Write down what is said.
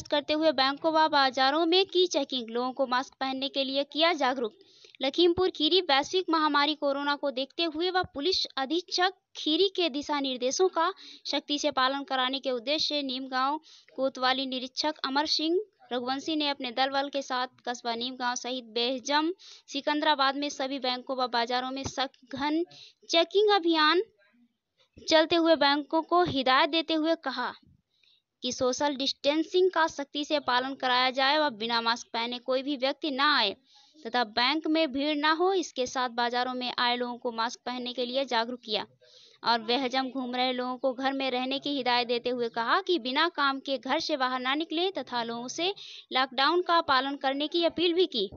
गश्त करते हुए बैंकों व बाजारों में की चेकिंग लोगों को मास्क पहनने के लिए किया जागरूक लखीमपुर खीरी वैश्विक महामारी कोरोना को देखते हुए व पुलिस अधीक्षक खीरी के दिशा निर्देशों का सख्ती से पालन कराने के उद्देश्य नीमगांव कोतवाली निरीक्षक अमर सिंह रघुवंशी ने अपने दल बल के साथ कस्बा नीमगांव सहित बेहजम सिकंदराबाद में सभी बैंकों व बाजारों में सघन चेकिंग अभियान चलते हुए बैंकों को हिदायत देते हुए कहा कि सोशल डिस्टेंसिंग का सख्ती से पालन कराया जाए व बिना मास्क पहने कोई भी व्यक्ति ना आए तथा बैंक में भीड़ ना हो इसके साथ बाजारों में आए लोगों को मास्क पहनने के लिए जागरूक किया और बेहजम घूम रहे लोगों को घर में रहने की हिदायत देते हुए कहा कि बिना काम के घर से बाहर ना निकले तथा लोगों से लॉकडाउन का पालन करने की अपील भी की